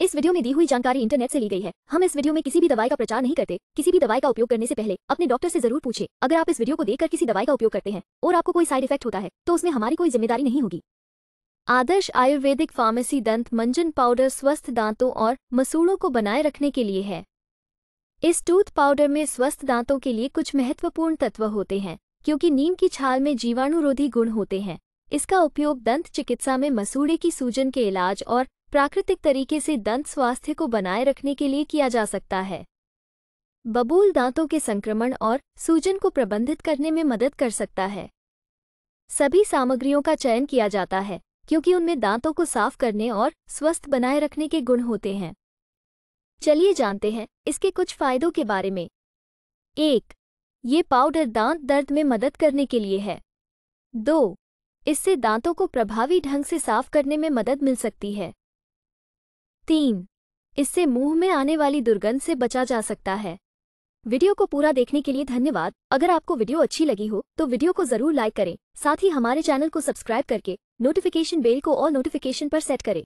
इस वीडियो में दी हुई जानकारी इंटरनेट से ली गई है हम इस वीडियो में किसी भी दवाई का प्रचार नहीं करते किसी भी दवाई का उपयोग करने से पहले अपने डॉक्टर से जरूर पूछे अगर आप इस वीडियो को देखकर किसी दवाई का उपयोग करते हैं और आपको कोई साइड इफेक्ट होता है तो उसमें हमारी कोई जिम्मेदारी नहीं होगी आदर्श आयुर्वेदिक फार्मेसी दंत मंजन पाउडर स्वस्थ दांतों और मसूड़ों को बनाए रखने के लिए है इस टूथ पाउडर में स्वस्थ दांतों के लिए कुछ महत्वपूर्ण तत्व होते हैं क्योंकि नीम की छाल में जीवाणुरोधी गुण होते हैं इसका उपयोग दंत चिकित्सा में मसूड़े की सूजन के इलाज और प्राकृतिक तरीके से दंत स्वास्थ्य को बनाए रखने के लिए किया जा सकता है बबूल दांतों के संक्रमण और सूजन को प्रबंधित करने में मदद कर सकता है सभी सामग्रियों का चयन किया जाता है क्योंकि उनमें दांतों को साफ करने और स्वस्थ बनाए रखने के गुण होते हैं चलिए जानते हैं इसके कुछ फायदों के बारे में एक ये पाउडर दांत दर्द में मदद करने के लिए है दो इससे दांतों को प्रभावी ढंग से साफ करने में मदद मिल सकती है तीन इससे मुंह में आने वाली दुर्गंध से बचा जा सकता है वीडियो को पूरा देखने के लिए धन्यवाद अगर आपको वीडियो अच्छी लगी हो तो वीडियो को जरूर लाइक करें साथ ही हमारे चैनल को सब्सक्राइब करके नोटिफिकेशन बेल को और नोटिफिकेशन पर सेट करें